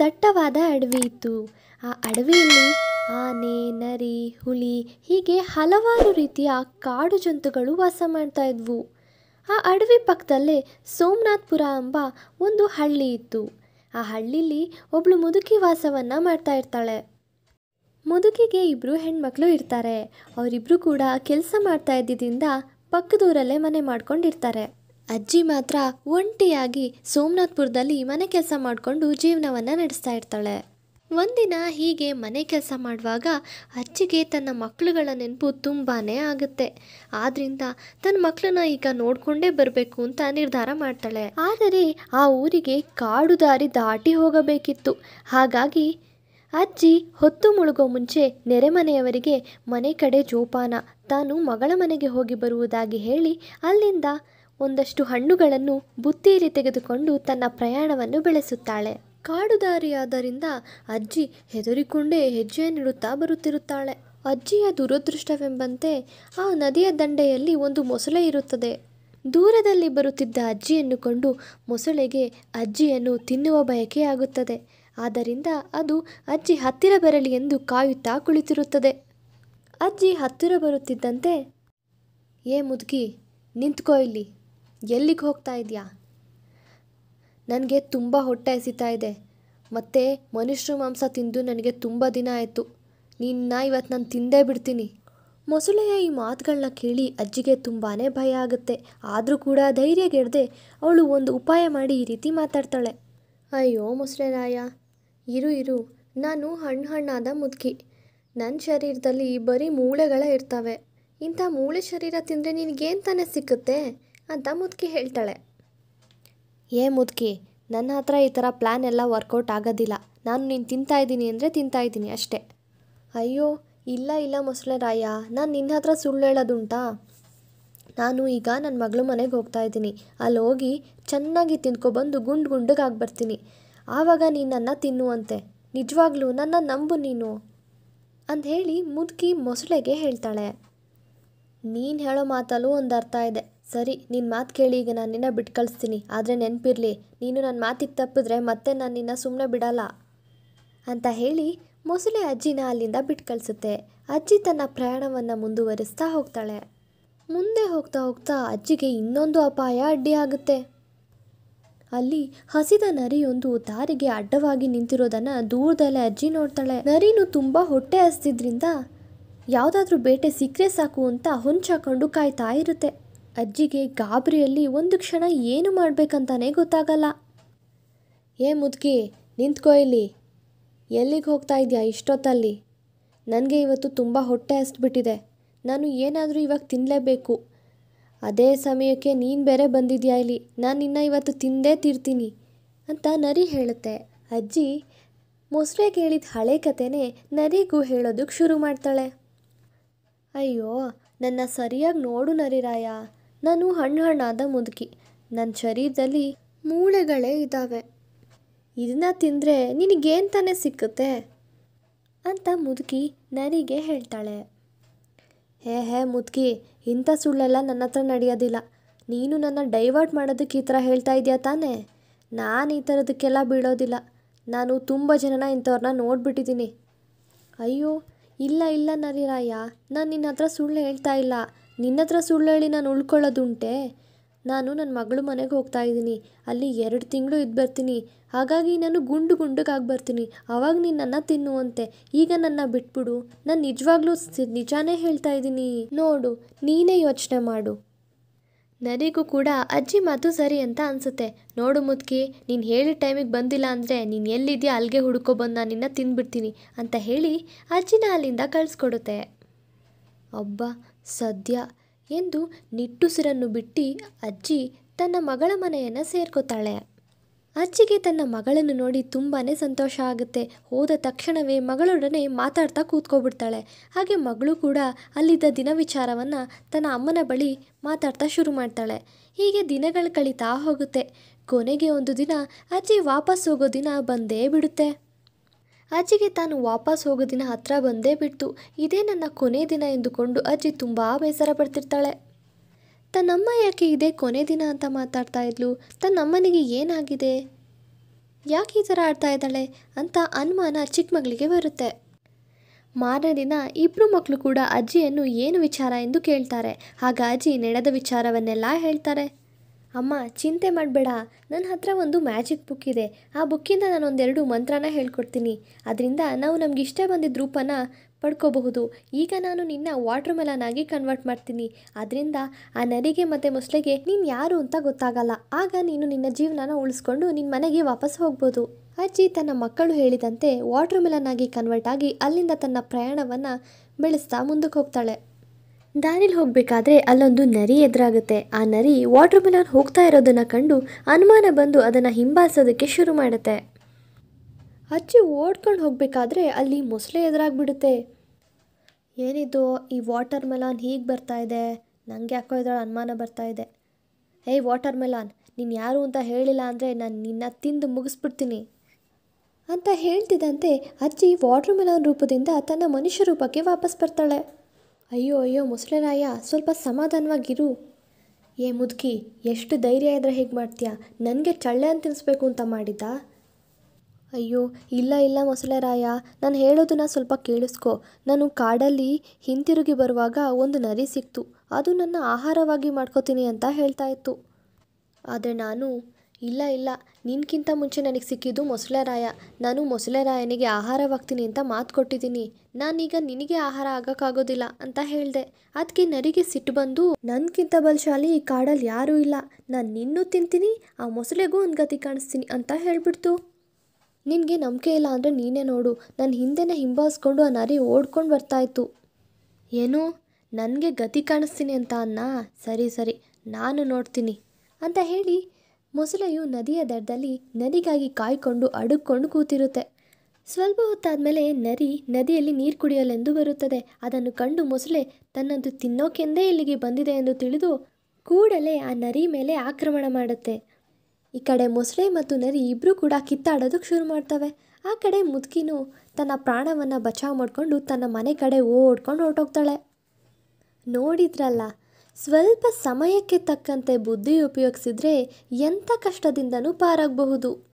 ದಟ್ಟವಾದ ಅಡವಿ ಇತ್ತು ಆ ಅಡವಿಯಲ್ಲಿ ಆನೆ ನರಿ ಹುಲಿ ಹೀಗೆ ಹಲವಾರು ರೀತಿಯ ಕಾಡು ಜಂತುಗಳು ವಾಸ ಮಾಡ್ತಾ ಇದ್ವು ಆ ಅಡವಿ ಪಕ್ಕದಲ್ಲೇ ಸೋಮನಾಥ್ಪುರ ಎಂಬ ಒಂದು ಹಳ್ಳಿ ಇತ್ತು ಆ ಹಳ್ಳಿಲಿ ಒಬ್ಳು ಮುದುಕಿ ವಾಸವನ್ನು ಮಾಡ್ತಾ ಇರ್ತಾಳೆ ಮುದುಕಿಗೆ ಇಬ್ಬರು ಹೆಣ್ಮಕ್ಳು ಇರ್ತಾರೆ ಅವರಿಬ್ಬರು ಕೂಡ ಕೆಲಸ ಮಾಡ್ತಾ ಇದ್ದಿದ್ದರಿಂದ ಪಕ್ಕದೂರಲ್ಲೇ ಮನೆ ಮಾಡ್ಕೊಂಡಿರ್ತಾರೆ ಅಜ್ಜಿ ಮಾತ್ರ ಒಂಟಿಯಾಗಿ ಸೋಮನಾಥ್ಪುರದಲ್ಲಿ ಮನೆ ಕೆಲಸ ಮಾಡಿಕೊಂಡು ಜೀವನವನ್ನು ನಡೆಸ್ತಾ ಇರ್ತಾಳೆ ಒಂದಿನ ಹೀಗೆ ಮನೆ ಕೆಲಸ ಮಾಡುವಾಗ ಅಜ್ಜಿಗೆ ತನ್ನ ಮಕ್ಕಳುಗಳ ನೆನಪು ತುಂಬಾ ಆಗುತ್ತೆ ಆದ್ದರಿಂದ ತನ್ನ ಮಕ್ಕಳನ್ನ ಈಗ ನೋಡಿಕೊಂಡೇ ಬರಬೇಕು ಅಂತ ನಿರ್ಧಾರ ಮಾಡ್ತಾಳೆ ಆದರೆ ಆ ಊರಿಗೆ ಕಾಡು ದಾರಿ ದಾಟಿ ಹೋಗಬೇಕಿತ್ತು ಹಾಗಾಗಿ ಅಜ್ಜಿ ಹೊತ್ತು ಮುಳುಗೋ ಮುಂಚೆ ನೆರೆಮನೆಯವರಿಗೆ ಮನೆ ಕಡೆ ಜೋಪಾನ ತಾನು ಮಗಳ ಮನೆಗೆ ಹೋಗಿ ಬರುವುದಾಗಿ ಹೇಳಿ ಅಲ್ಲಿಂದ ಒಂದಷ್ಟು ಹಣ್ಣುಗಳನ್ನು ಬುತ್ತಿಯಲ್ಲಿ ತೆಗೆದುಕೊಂಡು ತನ್ನ ಪ್ರಯಾಣವನ್ನು ಬೆಳೆಸುತ್ತಾಳೆ ಕಾಡುದಾರಿಯಾದ್ದರಿಂದ ಅಜ್ಜಿ ಹೆದರಿಕೊಂಡೇ ಹೆಜ್ಜೆಯನ್ನಿಡುತ್ತಾ ಬರುತ್ತಿರುತ್ತಾಳೆ ಅಜ್ಜಿಯ ದುರದೃಷ್ಟವೆಂಬಂತೆ ಆ ನದಿಯ ದಂಡೆಯಲ್ಲಿ ಒಂದು ಮೊಸಳೆ ಇರುತ್ತದೆ ದೂರದಲ್ಲಿ ಬರುತ್ತಿದ್ದ ಅಜ್ಜಿಯನ್ನು ಕೊಂಡು ಮೊಸಳೆಗೆ ಅಜ್ಜಿಯನ್ನು ತಿನ್ನುವ ಬಯಕೆಯಾಗುತ್ತದೆ ಆದ್ದರಿಂದ ಅದು ಅಜ್ಜಿ ಹತ್ತಿರ ಬರಲಿ ಎಂದು ಕಾಯುತ್ತಾ ಕುಳಿತಿರುತ್ತದೆ ಅಜ್ಜಿ ಹತ್ತಿರ ಬರುತ್ತಿದ್ದಂತೆ ಏ ಮುದುಕಿ ನಿಂತ್ಕೋ ಇಲ್ಲಿ ಎಲ್ಲಿಗೆ ಹೋಗ್ತಾ ಇದೆಯಾ ನನಗೆ ತುಂಬ ಹೊಟ್ಟೆ ಹಸಿತಾ ಇದೆ ಮತ್ತು ಮನುಷ್ಯರು ಮಾಂಸ ತಿಂದು ನನಗೆ ತುಂಬ ದಿನ ಆಯಿತು ನಿನ್ನ ಇವತ್ತು ನಾನು ತಿಂದೇ ಬಿಡ್ತೀನಿ ಮೊಸಳೆಯ ಈ ಮಾತುಗಳನ್ನ ಕೇಳಿ ಅಜ್ಜಿಗೆ ತುಂಬಾ ಭಯ ಆಗುತ್ತೆ ಆದರೂ ಕೂಡ ಧೈರ್ಯಗೆಡದೆ ಅವಳು ಒಂದು ಉಪಾಯ ಮಾಡಿ ಈ ರೀತಿ ಮಾತಾಡ್ತಾಳೆ ಅಯ್ಯೋ ಮೊಸಳೆ ರಾಯ ಇರು ಇರು ನಾನು ಹಣ್ಣು ಹಣ್ಣಾದ ಮುದುಕಿ ನನ್ನ ಶರೀರದಲ್ಲಿ ಬರೀ ಮೂಳೆಗಳೇ ಇರ್ತವೆ ಇಂಥ ಮೂಳೆ ಶರೀರ ತಿಂದರೆ ನಿನಗೇನು ತಾನೇ ಸಿಕ್ಕುತ್ತೆ ಅಂತ ಮುದುಕಿ ಹೇಳ್ತಾಳೆ ಏ ಮುದುಕಿ ನನ್ನ ಹತ್ರ ಈ ಥರ ಪ್ಲ್ಯಾನ್ ಎಲ್ಲ ವರ್ಕೌಟ್ ಆಗೋದಿಲ್ಲ ನಾನು ನೀನು ತಿಂತಾ ಇದ್ದೀನಿ ಅಂದರೆ ತಿಂತಾ ಇದ್ದೀನಿ ಅಷ್ಟೇ ಅಯ್ಯೋ ಇಲ್ಲ ಇಲ್ಲ ಮೊಸಳೆ ರಾಯ ನಾನು ನಿನ್ನ ಹತ್ರ ಸುಳ್ಳು ಹೇಳೋದುಂಟಾ ನಾನು ಈಗ ನನ್ನ ಮಗಳು ಮನೆಗೆ ಹೋಗ್ತಾ ಇದ್ದೀನಿ ಅಲ್ಲಿ ಹೋಗಿ ಚೆನ್ನಾಗಿ ತಿಂದ್ಕೊಬಂದು ಗುಂಡು ಗುಂಡಗಾಗಿ ಬರ್ತೀನಿ ಆವಾಗ ನೀನನ್ನು ತಿನ್ನುವಂತೆ ನಿಜವಾಗ್ಲೂ ನನ್ನ ನಂಬು ನೀನು ಅಂತ ಹೇಳಿ ಮುದುಕಿ ಮೊಸಳೆಗೆ ಹೇಳ್ತಾಳೆ ನೀನು ಹೇಳೋ ಮಾತಲ್ಲೂ ಒಂದು ಅರ್ಥ ಇದೆ ಸರಿ ನಿನ್ನ ಮಾತು ಕೇಳಿ ಈಗ ನಾನು ನಿನ್ನ ಬಿಟ್ಟು ಕಳಿಸ್ತೀನಿ ಆದರೆ ನೆನಪಿರಲಿ ನೀನು ನನ್ನ ಮಾತಿಗೆ ತಪ್ಪಿದ್ರೆ ಮತ್ತೆ ನಾನು ನಿನ್ನ ಸುಮ್ಮನೆ ಬಿಡಲ್ಲ ಅಂತ ಹೇಳಿ ಮೊಸಳೆ ಅಜ್ಜಿನ ಅಲ್ಲಿಂದ ಬಿಟ್ಟು ಕಳಿಸುತ್ತೆ ಅಜ್ಜಿ ತನ್ನ ಪ್ರಯಾಣವನ್ನು ಮುಂದುವರಿಸ್ತಾ ಹೋಗ್ತಾಳೆ ಮುಂದೆ ಹೋಗ್ತಾ ಹೋಗ್ತಾ ಅಜ್ಜಿಗೆ ಇನ್ನೊಂದು ಅಪಾಯ ಅಡ್ಡಿಯಾಗುತ್ತೆ ಅಲ್ಲಿ ಹಸಿದ ನರಿಯೊಂದು ದಾರಿಗೆ ಅಡ್ಡವಾಗಿ ನಿಂತಿರೋದನ್ನು ದೂರದಲ್ಲೇ ಅಜ್ಜಿ ನೋಡ್ತಾಳೆ ನರಿನೂ ತುಂಬ ಹೊಟ್ಟೆ ಹಸ್ತಿದ್ರಿಂದ ಯಾವುದಾದ್ರೂ ಬೇಟೆ ಸಿಕ್ಕರೆ ಸಾಕು ಅಂತ ಹೊಂಚಾಕೊಂಡು ಕಾಯ್ತಾ ಇರುತ್ತೆ ಅಜ್ಜಿಗೆ ಗಾಬರಿಯಲ್ಲಿ ಒಂದು ಕ್ಷಣ ಏನು ಮಾಡಬೇಕಂತಾನೇ ಗೊತ್ತಾಗಲ್ಲ ಏ ಮುದ್ಕಿ ನಿಂತ್ಕೋ ಇಲ್ಲಿ ಎಲ್ಲಿಗೆ ಹೋಗ್ತಾ ಇದೆಯಾ ಇಷ್ಟೊತ್ತಲ್ಲಿ ನನಗೆ ಇವತ್ತು ತುಂಬ ಹೊಟ್ಟೆ ಹಸ್ತುಬಿಟ್ಟಿದೆ ನಾನು ಏನಾದರೂ ಇವಾಗ ತಿನ್ನಲೇಬೇಕು ಅದೇ ಸಮಯಕ್ಕೆ ನೀನು ಬೇರೆ ಬಂದಿದ್ಯಾ ಇಲ್ಲಿ ನಾನು ನಿನ್ನ ಇವತ್ತು ತಿಂದೇ ತಿರ್ತೀನಿ ಅಂತ ನರಿ ಹೇಳುತ್ತೆ ಅಜ್ಜಿ ಮೊಸರೆ ಕೇಳಿದ ಹಳೆ ಕಥೆನೇ ನರಿಗೂ ಹೇಳೋದಕ್ಕೆ ಶುರು ಮಾಡ್ತಾಳೆ ಅಯ್ಯೋ ನನ್ನ ಸರಿಯಾಗಿ ನೋಡು ನರಿರಾಯ ನಾನು ಹಣ್ಣು ಹಣ್ಣಾದ ಮುದುಕಿ ನನ್ನ ಶರೀರದಲ್ಲಿ ಮೂಳೆಗಳೇ ಇದ್ದಾವೆ ಇದನ್ನ ತಿಂದರೆ ನಿನಗೇನು ತಾನೇ ಸಿಕ್ಕುತ್ತೆ ಅಂತ ಮುದುಕಿ ನರಿಗೆ ಹೇಳ್ತಾಳೆ ಹೇ ಹೇ ಮುದುಕಿ ಇಂಥ ಸುಳ್ಳೆಲ್ಲ ನನ್ನ ಹತ್ರ ನಡೆಯೋದಿಲ್ಲ ನೀನು ನನ್ನ ಡೈವರ್ಟ್ ಮಾಡೋದಕ್ಕೆ ಈ ಥರ ಹೇಳ್ತಾ ಇದೆಯಾ ತಾನೇ ನಾನು ಈ ಥರದಕ್ಕೆಲ್ಲ ಬೀಳೋದಿಲ್ಲ ನಾನು ತುಂಬ ಜನನ ಇಂಥವ್ರನ್ನ ನೋಡಿಬಿಟ್ಟಿದ್ದೀನಿ ಅಯ್ಯೋ ಇಲ್ಲ ಇಲ್ಲ ನರಿರಾಯ ನಾನು ನಿನ್ನ ಹತ್ರ ಸುಳ್ಳು ಹೇಳ್ತಾ ಇಲ್ಲ ನಿನ್ನ ಸುಳ್ಳು ಹೇಳಿ ನಾನು ಉಳ್ಕೊಳ್ಳೋದುಂಟೆ ನಾನು ನನ್ನ ಮಗಳು ಮನೆಗೆ ಹೋಗ್ತಾ ಇದ್ದೀನಿ ಅಲ್ಲಿ ಎರಡು ತಿಂಗಳು ಇದ್ದು ಬರ್ತೀನಿ ಹಾಗಾಗಿ ನಾನು ಗುಂಡು ಗುಂಡಗಾಗಿ ಬರ್ತೀನಿ ಆವಾಗ ನಿನ್ನನ್ನು ತಿನ್ನುವಂತೆ ಈಗ ನನ್ನ ಬಿಟ್ಬಿಡು ನಾನು ನಿಜವಾಗ್ಲೂ ನಿಜಾನೇ ಹೇಳ್ತಾ ಇದ್ದೀನಿ ನೋಡು ನೀನೇ ಯೋಚನೆ ಮಾಡು ನರಿಗೂ ಕೂಡ ಅಜ್ಜಿ ಮಾತು ಸರಿ ಅಂತ ಅನಿಸುತ್ತೆ ನೋಡು ಮುದ್ಕಿ ನೀನು ಹೇಳಿದ ಟೈಮಿಗೆ ಬಂದಿಲ್ಲ ಅಂದರೆ ನೀನು ಎಲ್ಲಿದೆಯಾ ಅಲ್ಲಿಗೆ ಹುಡ್ಕೊಬಂದು ಬಂದು ನಾನು ನಿನ್ನ ತಿಂದುಬಿಡ್ತೀನಿ ಅಂತ ಹೇಳಿ ಅಜ್ಜಿನ ಅಲ್ಲಿಂದ ಕಳಿಸ್ಕೊಡುತ್ತೆ ಅಬ್ಬಾ ಸದ್ಯ ಎಂದು ನಿಟ್ಟುಸಿರನ್ನು ಬಿಟ್ಟು ಅಜ್ಜಿ ತನ್ನ ಮಗಳ ಮನೆಯನ್ನು ಸೇರ್ಕೋತಾಳೆ ಅಜ್ಜಿಗೆ ತನ್ನ ಮಗಳನ್ನು ನೋಡಿ ತುಂಬಾ ಸಂತೋಷ ಆಗುತ್ತೆ ಹೋದ ತಕ್ಷಣವೇ ಮಗಳೊಡನೆ ಮಾತಾಡ್ತಾ ಕೂತ್ಕೊಬಿಡ್ತಾಳೆ ಹಾಗೆ ಮಗಳು ಕೂಡ ಅಲ್ಲಿದ್ದ ದಿನ ವಿಚಾರವನ್ನು ತನ್ನ ಅಮ್ಮನ ಬಳಿ ಮಾತಾಡ್ತಾ ಶುರು ಮಾಡ್ತಾಳೆ ಹೀಗೆ ದಿನಗಳು ಕಳೀತಾ ಹೋಗುತ್ತೆ ಕೊನೆಗೆ ಒಂದು ದಿನ ಅಜ್ಜಿ ವಾಪಸ್ ಹೋಗೋ ದಿನ ಬಂದೇ ಬಿಡುತ್ತೆ ಅಜ್ಜಿಗೆ ತಾನು ವಾಪಸ್ ಹೋಗೋ ದಿನ ಹತ್ರ ಬಂದೇ ಬಿಡ್ತು ಇದೇ ನನ್ನ ಕೊನೆ ದಿನ ಎಂದುಕೊಂಡು ಅಜ್ಜಿ ತುಂಬ ಬೇಸರ ಪಡ್ತಿರ್ತಾಳೆ ತನ್ನಮ್ಮ ಯಾಕೆ ಇದೇ ಕೊನೆ ದಿನ ಅಂತ ಮಾತಾಡ್ತಾ ಇದ್ಲು ತನ್ನಮ್ಮನಿಗೆ ಏನಾಗಿದೆ ಯಾಕೆ ಈ ಥರ ಆಡ್ತಾ ಇದ್ದಾಳೆ ಅಂತ ಅನುಮಾನ ಚಿಕ್ಕ ಮಗಳಿಗೆ ಬರುತ್ತೆ ಮಾರನೇ ದಿನ ಇಬ್ಬರು ಮಕ್ಕಳು ಕೂಡ ಅಜ್ಜಿಯನ್ನು ಏನು ವಿಚಾರ ಎಂದು ಕೇಳ್ತಾರೆ ಆಗ ಅಜ್ಜಿ ನಡೆದ ವಿಚಾರವನ್ನೆಲ್ಲ ಹೇಳ್ತಾರೆ ಅಮ್ಮ ಚಿಂತೆ ಮಾಡಬೇಡ ನನ್ನ ಹತ್ರ ಒಂದು ಮ್ಯಾಜಿಕ್ ಬುಕ್ ಇದೆ ಆ ಬುಕ್ಕಿಂದ ನಾನು ಒಂದೆರಡು ಮಂತ್ರನ ಹೇಳ್ಕೊಡ್ತೀನಿ ಅದರಿಂದ ನಾವು ಇಷ್ಟ ಬಂದಿದ್ದ ರೂಪನ ಪಡ್ಕೋಬಹುದು ಈಗ ನಾನು ನಿನ್ನ ವಾಟರ್ ಮೆಲನ್ ಆಗಿ ಕನ್ವರ್ಟ್ ಮಾಡ್ತೀನಿ ಅದರಿಂದ ಆ ನರಿಗೆ ಮತ್ತು ಮೊಸಳೆಗೆ ನೀನು ಯಾರು ಅಂತ ಗೊತ್ತಾಗಲ್ಲ ಆಗ ನೀನು ನಿನ್ನ ಜೀವನನ ಉಳಿಸ್ಕೊಂಡು ನಿನ್ನ ಮನೆಗೆ ವಾಪಸ್ ಹೋಗ್ಬೋದು ಅಜ್ಜಿ ತನ್ನ ಮಕ್ಕಳು ಹೇಳಿದಂತೆ ವಾಟರ್ ಮೆಲನ್ ಆಗಿ ಕನ್ವರ್ಟ್ ಆಗಿ ಅಲ್ಲಿಂದ ತನ್ನ ಪ್ರಯಾಣವನ್ನು ಬೆಳೆಸ್ತಾ ಮುಂದಕ್ಕೆ ಹೋಗ್ತಾಳೆ ದಾರಿಲಿ ಹೋಗಬೇಕಾದ್ರೆ ಅಲ್ಲೊಂದು ನರಿ ಎದುರಾಗುತ್ತೆ ಆ ನರಿ ವಾಟರ್ ಮೆಲನ್ ಹೋಗ್ತಾ ಇರೋದನ್ನ ಕಂಡು ಅನುಮಾನ ಬಂದು ಅದನ್ನು ಹಿಂಬಾಲಿಸೋದಕ್ಕೆ ಶುರು ಮಾಡುತ್ತೆ ಹಚ್ಚಿ ಓಡ್ಕೊಂಡು ಹೋಗಬೇಕಾದ್ರೆ ಅಲ್ಲಿ ಮೊಸಳೆ ಎದುರಾಗ್ಬಿಡುತ್ತೆ ಏನಿದು ಈ ವಾಟರ್ ಮೆಲಾನ್ ಹೀಗೆ ಬರ್ತಾ ಇದೆ ನನಗೆ ಯಾಕೋ ಇದ್ರೊಳ ಅನುಮಾನ ಬರ್ತಾ ಇದೆ ಏಯ್ ವಾಟರ್ ಮೆಲಾನ್ ನೀನು ಯಾರು ಅಂತ ಹೇಳಿಲ್ಲ ಅಂದರೆ ನಾನು ನಿನ್ನ ತಿಂದು ಮುಗಿಸ್ಬಿಡ್ತೀನಿ ಅಂತ ಹೇಳ್ತಿದ್ದಂತೆ ಅಜ್ಜಿ ವಾಟರ್ ಮೆಲಾನ್ ರೂಪದಿಂದ ತನ್ನ ಮನುಷ್ಯ ರೂಪಕ್ಕೆ ವಾಪಸ್ ಬರ್ತಾಳೆ ಅಯ್ಯೋ ಅಯ್ಯೋ ಮೊಸಳೆರಾಯ ಸ್ವಲ್ಪ ಸಮಾಧಾನವಾಗಿರು ಏ ಮುದುಕಿ ಎಷ್ಟು ಧೈರ್ಯ ಇದ್ರೆ ಹೇಗೆ ಮಾಡ್ತೀಯಾ ನನಗೆ ಚಳ್ಳೆ ಅಂತ ತಿನ್ನಿಸ್ಬೇಕು ಅಂತ ಮಾಡಿದ್ದ ಅಯ್ಯೋ ಇಲ್ಲ ಇಲ್ಲ ಮೊಸಳೆರಾಯ ನಾನು ಹೇಳೋದನ್ನ ಸ್ವಲ್ಪ ಕೇಳಿಸ್ಕೊ ನಾನು ಕಾಡಲ್ಲಿ ಹಿಂತಿರುಗಿ ಬರುವಾಗ ಒಂದು ನರಿ ಸಿಕ್ತು ಅದು ನನ್ನ ಆಹಾರವಾಗಿ ಮಾಡ್ಕೋತೀನಿ ಅಂತ ಹೇಳ್ತಾ ಇತ್ತು ಆದರೆ ನಾನು ಇಲ್ಲ ಇಲ್ಲ ನಿನ್ಕಿಂತ ಮುಂಚೆ ನನಗೆ ಸಿಕ್ಕಿದ್ದು ರಾಯ ನಾನು ರಾಯನಿಗೆ ಆಹಾರವಾಗ್ತೀನಿ ಅಂತ ಮಾತು ಕೊಟ್ಟಿದ್ದೀನಿ ನಾನೀಗ ನಿನಗೆ ಆಹಾರ ಆಗೋಕ್ಕಾಗೋದಿಲ್ಲ ಅಂತ ಹೇಳಿದೆ ಅದಕ್ಕೆ ನರಿಗೆ ಸಿಟ್ಟು ಬಂದು ನನ್ಗಿಂತ ಬಲಶಾಲಿ ಈ ಕಾಡಲ್ಲಿ ಯಾರೂ ಇಲ್ಲ ನಾನು ನಿನ್ನೂ ತಿಂತೀನಿ ಆ ಮೊಸಳೆಗೂ ಒಂದು ಗತಿ ಕಾಣಿಸ್ತೀನಿ ಅಂತ ಹೇಳಿಬಿಡ್ತು ನಿನಗೆ ನಂಬಿಕೆ ಇಲ್ಲ ಅಂದರೆ ನೀನೇ ನೋಡು ನನ್ನ ಹಿಂದೆನೇ ಹಿಂಬಾಸ್ಕೊಂಡು ಆ ನರಿ ಓಡ್ಕೊಂಡು ಬರ್ತಾಯಿತ್ತು ಏನು ನನಗೆ ಗತಿ ಕಾಣಿಸ್ತೀನಿ ಅಂತ ಅನ್ನ ಸರಿ ಸರಿ ನಾನು ನೋಡ್ತೀನಿ ಅಂತ ಹೇಳಿ ಮೊಸಳೆಯು ನದಿಯ ದಡದಲ್ಲಿ ನದಿಗಾಗಿ ಕಾಯ್ಕೊಂಡು ಅಡುಕೊಂಡು ಕೂತಿರುತ್ತೆ ಸ್ವಲ್ಪ ಹೊತ್ತಾದಮೇಲೆ ನರಿ ನದಿಯಲ್ಲಿ ನೀರು ಕುಡಿಯಲೆಂದು ಬರುತ್ತದೆ ಅದನ್ನು ಕಂಡು ಮೊಸಳೆ ತನ್ನದು ತಿನ್ನೋಕೆಂದೇ ಇಲ್ಲಿಗೆ ಬಂದಿದೆ ಎಂದು ತಿಳಿದು ಕೂಡಲೇ ಆ ನರಿ ಮೇಲೆ ಆಕ್ರಮಣ ಮಾಡುತ್ತೆ ಈ ಕಡೆ ಮೊಸಳೆ ಮತ್ತು ನರಿ ಇಬ್ಬರೂ ಕೂಡ ಕಿತ್ತಾಡೋದಕ್ಕೆ ಶುರು ಮಾಡ್ತವೆ ಆ ಕಡೆ ಮುದುಕಿನೂ ತನ್ನ ಪ್ರಾಣವನ್ನು ಬಚಾವ್ ಮಾಡಿಕೊಂಡು ತನ್ನ ಮನೆ ಕಡೆ ಓಡ್ಕೊಂಡು ಹೊರಟೋಗ್ತಾಳೆ ನೋಡಿದ್ರಲ್ಲ ಸ್ವಲ್ಪ ಸಮಯಕ್ಕೆ ತಕ್ಕಂತೆ ಬುದ್ಧಿ ಉಪಯೋಗಿಸಿದ್ರೆ ಎಂಥ ಕಷ್ಟದಿಂದನೂ ಪಾರಾಗಬಹುದು